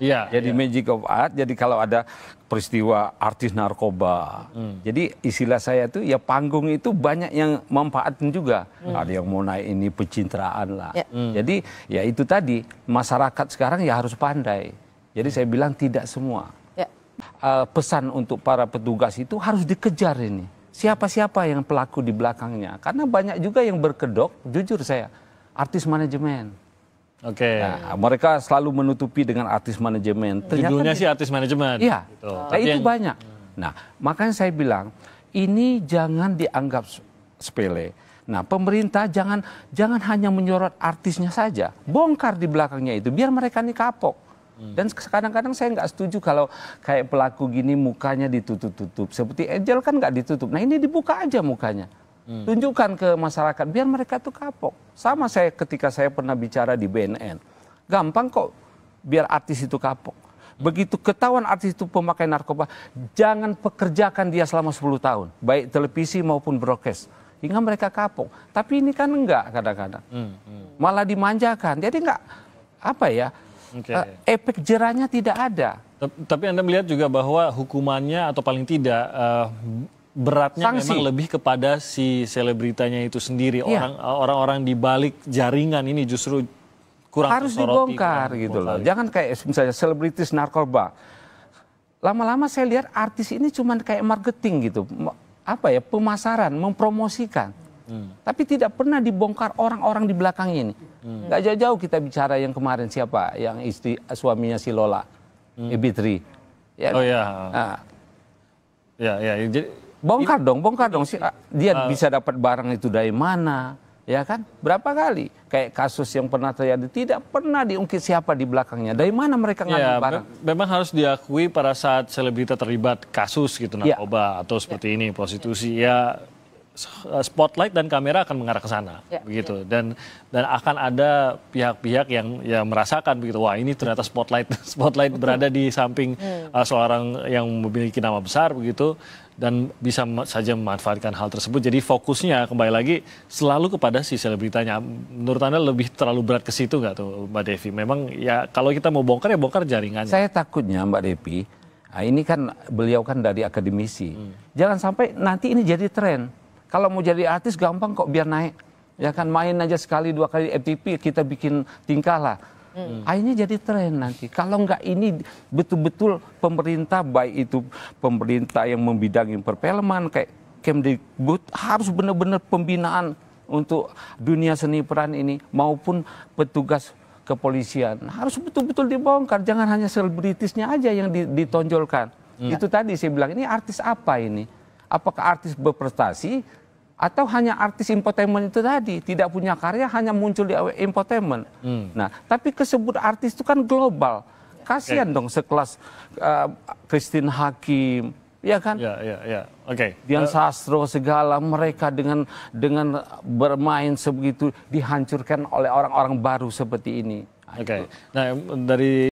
Iya. Jadi ya. magic of art. Jadi kalau ada peristiwa artis narkoba. Hmm. Jadi istilah saya itu ya panggung itu banyak yang manfaatin juga. Hmm. Ada yang mau naik ini pencitraan lah. Ya. Hmm. Jadi ya itu tadi masyarakat sekarang ya harus pandai. Jadi saya bilang tidak semua. Ya. Uh, pesan untuk para petugas itu harus dikejar ini. Siapa-siapa yang pelaku di belakangnya. Karena banyak juga yang berkedok, jujur saya, artis manajemen. Oke. Okay. Nah, mereka selalu menutupi dengan artis manajemen. Ternyata Judulnya sih artis manajemen. Iya. Gitu. Nah, itu yang... banyak. Nah, makanya saya bilang ini jangan dianggap sepele. Nah, pemerintah jangan jangan hanya menyorot artisnya saja. Bongkar di belakangnya itu biar mereka ini kapok. Hmm. Dan kadang-kadang saya nggak setuju kalau kayak pelaku gini mukanya ditutup-tutup. Seperti Angel kan nggak ditutup. Nah ini dibuka aja mukanya. Hmm. tunjukkan ke masyarakat biar mereka tuh kapok sama saya ketika saya pernah bicara di BNN gampang kok biar artis itu kapok begitu ketahuan artis itu pemakai narkoba jangan pekerjakan dia selama 10 tahun baik televisi maupun broadcast hingga mereka kapok tapi ini kan enggak kadang-kadang hmm, hmm. malah dimanjakan jadi enggak apa ya okay. uh, eh, efek jerahnya tidak ada tapi anda melihat juga bahwa hukumannya atau paling tidak uh, beratnya Sanksi. memang lebih kepada si selebritanya itu sendiri iya. orang orang-orang di balik jaringan ini justru kurang harus dibongkar gitu loh. Jangan kayak misalnya selebritis narkoba. Lama-lama saya lihat artis ini cuma kayak marketing gitu. Apa ya, pemasaran, mempromosikan. Hmm. Tapi tidak pernah dibongkar orang-orang di belakang ini. Hmm. jauh-jauh kita bicara yang kemarin siapa, yang istri suaminya si Lola, hmm. Ibitri. Ya, oh kan? iya. Nah. Ya, ya. Jadi bongkar dong bongkar dong sih dia ah. bisa dapat barang itu dari mana ya kan berapa kali kayak kasus yang pernah terjadi tidak pernah diungkit siapa di belakangnya dari mana mereka iya, ngambil ya, barang me memang harus diakui pada saat selebriti terlibat kasus gitu iya. narkoba ya. atau seperti ya. ini prostitusi ya Eh, spotlight dan kamera akan mengarah ke sana ya, begitu ya. dan dan akan ada pihak-pihak yang yang merasakan begitu wah ini ternyata spotlight spotlight berada di samping hmm. uh, seorang yang memiliki nama besar begitu dan bisa saja memanfaatkan hal tersebut jadi fokusnya kembali lagi selalu kepada si selebritanya menurut anda lebih terlalu berat ke situ nggak tuh mbak Devi memang ya kalau kita mau bongkar ya bongkar jaringannya saya takutnya mbak Devi Nah, ini kan beliau kan dari akademisi. Hmm. Jangan sampai nanti ini jadi tren kalau mau jadi artis gampang kok biar naik. Ya kan main aja sekali dua kali FTP kita bikin tingkah lah. Hmm. Akhirnya jadi tren nanti. Kalau nggak ini betul-betul pemerintah baik itu pemerintah yang membidangi perfilman kayak Kemdikbud harus benar-benar pembinaan untuk dunia seni peran ini maupun petugas kepolisian harus betul-betul dibongkar. Jangan hanya selebritisnya aja yang ditonjolkan. Hmm. Itu tadi saya bilang ini artis apa ini? Apakah artis berprestasi atau hanya artis infotainment itu tadi tidak punya karya hanya muncul di infotainment. Hmm. Nah, tapi kesebut artis itu kan global. Kasihan okay. dong sekelas uh, Christine Hakim, ya kan? Ya, iya, ya. Oke. Okay. Dian uh, Sastro segala mereka dengan dengan bermain sebegitu dihancurkan oleh orang-orang baru seperti ini. Oke. Okay. Nah, dari